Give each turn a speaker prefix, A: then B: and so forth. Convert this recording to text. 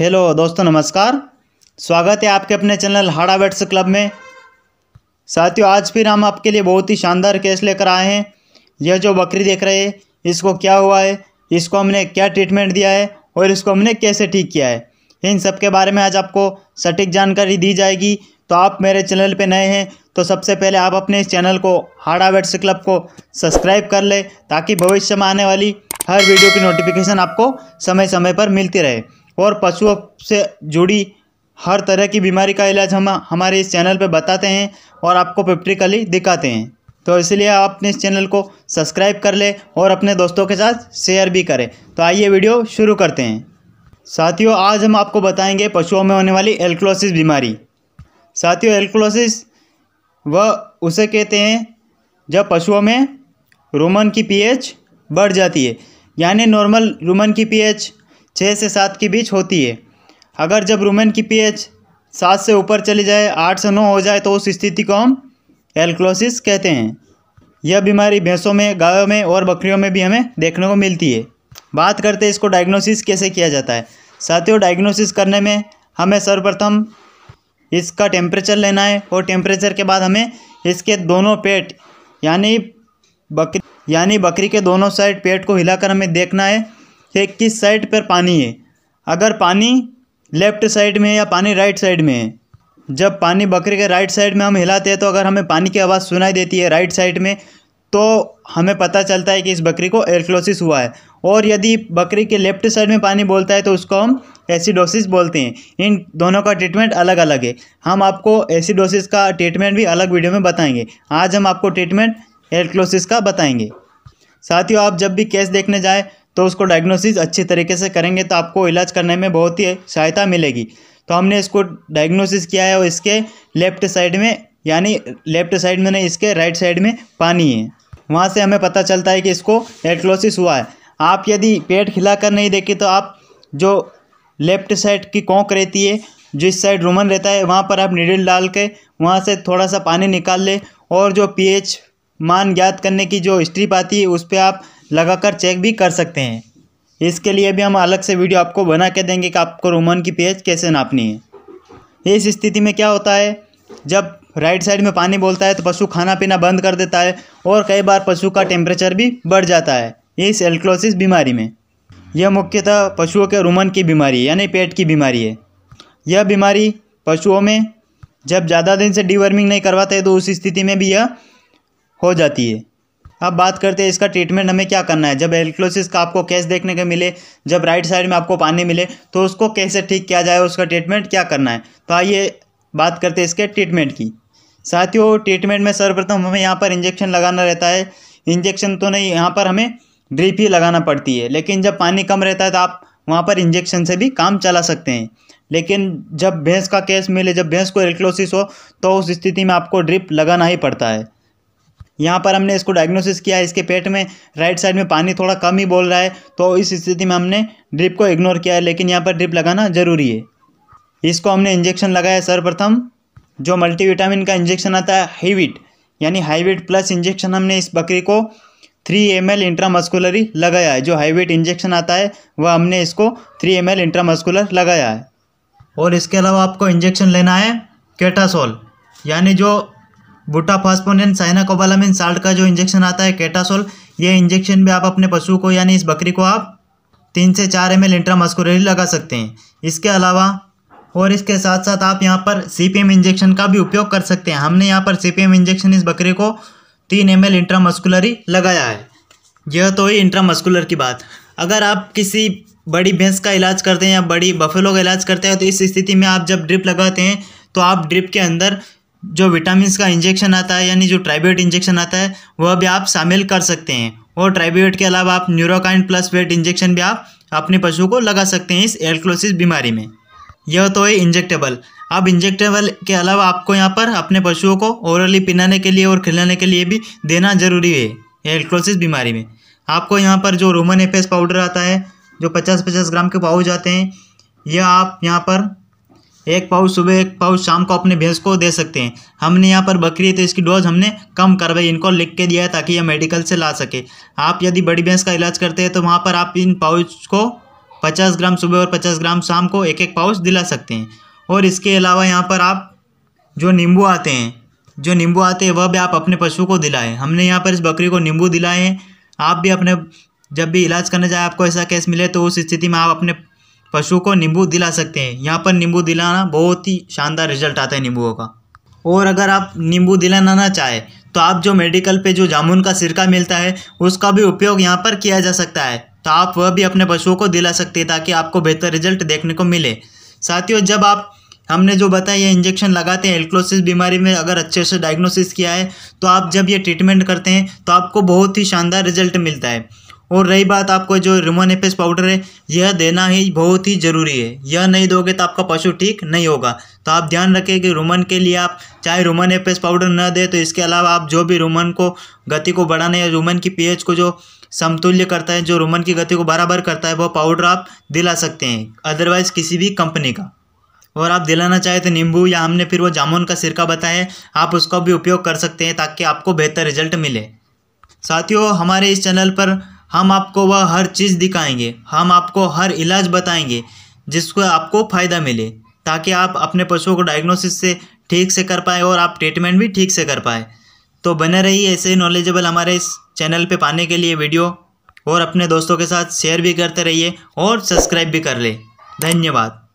A: hello दोस्तों नमस्कार स्वागत है आपके अपने चैनल हाड़ा वेट्स क्लब में साथियों आज फिर हम आपके लिए बहुत ही शानदार केस लेकर आए हैं यह जो बकरी देख रहे हैं इसको क्या हुआ है इसको हमने क्या ट्रीटमेंट दिया है और इसको हमने कैसे ठीक किया है इन सब के बारे में आज आपको सटीक जानकारी दी जाएगी तो आप मेरे चैनल पर नए हैं तो सबसे पहले आप अपने इस चैनल को हाड़ा वेट्स क्लब को सब्सक्राइब कर लें ताकि भविष्य में आने वाली हर वीडियो की नोटिफिकेशन आपको समय समय पर मिलती रहे और पशुओं से जुड़ी हर तरह की बीमारी का इलाज हम हमारे इस चैनल पे बताते हैं और आपको प्रैक्टिकली दिखाते हैं तो इसलिए आप अपने इस चैनल को सब्सक्राइब कर लें और अपने दोस्तों के साथ शेयर भी करें तो आइए वीडियो शुरू करते हैं साथियों आज हम आपको बताएंगे पशुओं में होने वाली एल्कोलोसिस बीमारी साथियों एल्कोलोसिस वह उसे कहते हैं जब पशुओं में रोमन की पीएच बढ़ जाती है यानी नॉर्मल रोमन की पीएच छः से सात के बीच होती है अगर जब रूमेन की पीएच सात से ऊपर चली जाए आठ से नौ हो जाए तो उस स्थिति को हम एल्क्लोसिस कहते हैं यह बीमारी भैंसों में गायों में और बकरियों में भी हमें देखने को मिलती है बात करते हैं इसको डायग्नोसिस कैसे किया जाता है साथियों डायग्नोसिस करने में हमें सर्वप्रथम इसका टेम्परेचर लेना है और टेम्परेचर के बाद हमें इसके दोनों पेट यानी बकरी यानी बकरी के दोनों साइड पेट को हिलाकर हमें देखना है कि किस साइड पर पानी है अगर पानी लेफ्ट साइड में है या पानी राइट साइड में है जब पानी बकरे के राइट साइड में हम हिलाते हैं तो अगर हमें पानी की आवाज़ सुनाई देती है राइट साइड में तो हमें पता चलता है कि इस बकरी को एयरफ्लोसिस हुआ है और यदि बकरी के लेफ्ट साइड में पानी बोलता है तो उसको हम एसिडोसिस बोलते हैं इन दोनों का ट्रीटमेंट अलग अलग है हम आपको एसिडोसिस का ट्रीटमेंट भी अलग वीडियो में बताएंगे आज हम आपको ट्रीटमेंट एयरक्लोसिस का बताएंगे साथियों आप जब भी केस देखने जाएँ तो उसको डायग्नोसिस अच्छी तरीके से करेंगे तो आपको इलाज करने में बहुत ही सहायता मिलेगी तो हमने इसको डायग्नोसिस किया है और इसके लेफ्ट साइड में यानी लेफ्ट साइड में नहीं इसके राइट साइड में पानी है वहाँ से हमें पता चलता है कि इसको एटलोसिस हुआ है आप यदि पेट खिलाकर नहीं देखें तो आप जो लेफ्ट साइड की कोंक रहती है जिस साइड रोमन रहता है वहाँ पर आप निडिल डाल के वहाँ से थोड़ा सा पानी निकाल लें और जो पीएच मान ज्ञात करने की जो स्ट्रिप आती है उस पर आप लगाकर चेक भी कर सकते हैं इसके लिए भी हम अलग से वीडियो आपको बना के देंगे कि आपको रोमन की पेज कैसे नापनी है इस स्थिति में क्या होता है जब राइट साइड में पानी बोलता है तो पशु खाना पीना बंद कर देता है और कई बार पशु का टेम्परेचर भी बढ़ जाता है इस एल्क्लोसिस बीमारी में यह मुख्यतः पशुओं के रुमन की बीमारी यानी पेट की बीमारी है यह बीमारी पशुओं में जब ज़्यादा दिन से डिवर्मिंग नहीं करवाते तो उस स्थिति में भी यह हो जाती है अब बात करते हैं इसका ट्रीटमेंट हमें क्या करना है जब एल्क्लोसिस का आपको केस देखने को मिले जब राइट साइड में आपको पानी मिले तो उसको कैसे ठीक किया जाए उसका ट्रीटमेंट क्या करना है तो आइए बात करते हैं इसके ट्रीटमेंट की साथियों ट्रीटमेंट में सर्वप्रथम हमें यहाँ पर इंजेक्शन लगाना रहता है इंजेक्शन तो नहीं यहाँ पर हमें ड्रिप ही लगाना पड़ती है लेकिन जब पानी कम रहता है तो आप वहाँ पर इंजेक्शन से भी काम चला सकते हैं लेकिन जब भैंस का केस मिले जब भैंस को एल्क्लोसिस हो तो उस स्थिति में आपको ड्रिप लगाना ही पड़ता है यहाँ पर हमने इसको डायग्नोसिस किया इसके पेट में राइट साइड में पानी थोड़ा कम ही बोल रहा है तो इस स्थिति में हमने ड्रिप को इग्नोर किया है लेकिन यहाँ पर ड्रिप लगाना ज़रूरी है इसको हमने इंजेक्शन लगाया सर्वप्रथम जो मल्टीविटामिन का इंजेक्शन आता है हाईविट यानी हाईविट प्लस इंजेक्शन हमने इस बकरी को थ्री एम एल इंट्रामस्कुलरी लगाया है जो हाईविट इंजेक्शन आता है वह हमने इसको थ्री एम एल इंट्रामस्कुलर लगाया है और इसके अलावा आपको इंजेक्शन लेना है केटासोल यानी जो बुटाफास्पोनिन साइनाकोबालामिन साल्ट का जो इंजेक्शन आता है केटासोल ये इंजेक्शन भी आप अपने पशु को यानी इस बकरी को आप तीन से चार एम एल इंट्रामस्कुलरली लगा सकते हैं इसके अलावा और इसके साथ साथ आप यहाँ पर सी पी एम इंजेक्शन का भी उपयोग कर सकते हैं हमने यहाँ पर सी पी एम इंजेक्शन इस बकरी को तीन एम एल इंट्रामस्कुलरी लगाया है यह तो ही इंट्रामस्कुलर की बात अगर आप किसी बड़ी भैंस का इलाज करते हैं या बड़ी बफेलो का इलाज करते हैं तो इस स्थिति में आप जब ड्रिप लगाते हैं तो आप ड्रिप के अंदर जो विटामिन का इंजेक्शन आता है यानी जो ट्राइब्यूट इंजेक्शन आता है वह भी आप शामिल कर सकते हैं और ट्राइब्यूट के अलावा आप न्यूरोकाइन प्लस वेट इंजेक्शन भी आप अपने पशु को लगा सकते हैं इस एल्क्लोसिस बीमारी में यह तो है इंजेक्टेबल अब इंजेक्टेबल के अलावा आपको यहाँ पर अपने पशुओं को ओरली पिलाने के लिए और खिलाने के लिए भी देना जरूरी है एल्क्लोसिस बीमारी में आपको यहाँ पर जो रोमन एफेस पाउडर आता है जो पचास पचास ग्राम के पाउच आते हैं यह आप यहाँ पर एक पाउच सुबह एक पाउच शाम को अपने भैंस को दे सकते हैं हमने यहाँ पर बकरी है तो इसकी डोज हमने कम करवाई इनको लिख के दिया है ताकि ये मेडिकल से ला सके आप यदि बड़ी भैंस का इलाज करते हैं तो वहाँ पर आप इन पाउच को पचास ग्राम सुबह और पचास ग्राम शाम को एक एक पाउच दिला सकते हैं और इसके अलावा यहाँ पर आप जो नींबू आते हैं जो नींबू आते हैं वह भी आप अपने पशु को दिलाएं हमने यहाँ पर इस बकरी को नींबू दिलाए हैं आप भी अपने जब भी इलाज करने जाए आपको ऐसा केस मिले तो उस स्थिति में आप अपने पशु को नींबू दिला सकते हैं यहाँ पर नींबू दिलाना बहुत ही शानदार रिजल्ट आता है नींबूओं का और अगर आप नींबू दिलाना ना चाहें तो आप जो मेडिकल पे जो जामुन का सिरका मिलता है उसका भी उपयोग यहाँ पर किया जा सकता है तो आप वह भी अपने पशुओं को दिला सकते हैं ताकि आपको बेहतर रिजल्ट देखने को मिले साथियों जब आप हमने जो बताया ये इंजेक्शन लगाते हैं एल्क्लोसिस बीमारी में अगर अच्छे से डायग्नोसिस किया है तो आप जब ये ट्रीटमेंट करते हैं तो आपको बहुत ही शानदार रिजल्ट मिलता है और रही बात आपको जो रिमोनेपेस पाउडर है यह देना ही बहुत ही ज़रूरी है यह नहीं दोगे तो आपका पशु ठीक नहीं होगा तो आप ध्यान रखें कि रूमन के लिए आप चाहे रूमनेपेस पाउडर न दे तो इसके अलावा आप जो भी रूमन को गति को बढ़ाने या रूमन की पीएच को जो समतुल्य करता है जो रुमन की गति को बराबर करता है वह पाउडर आप दिला सकते हैं अदरवाइज़ किसी भी कंपनी का और आप दिलाना चाहें तो नींबू या हमने फिर वो जामुन का सिरका बताया आप उसका भी उपयोग कर सकते हैं ताकि आपको बेहतर रिजल्ट मिले साथियों हमारे इस चैनल पर हम आपको वह हर चीज़ दिखाएंगे हम आपको हर इलाज बताएंगे जिसको आपको फ़ायदा मिले ताकि आप अपने पशुओं को डायग्नोसिस से ठीक से कर पाए और आप ट्रीटमेंट भी ठीक से कर पाए तो बने रहिए ऐसे ही नॉलेजेबल हमारे इस चैनल पे पाने के लिए वीडियो और अपने दोस्तों के साथ शेयर भी करते रहिए और सब्सक्राइब भी कर ले धन्यवाद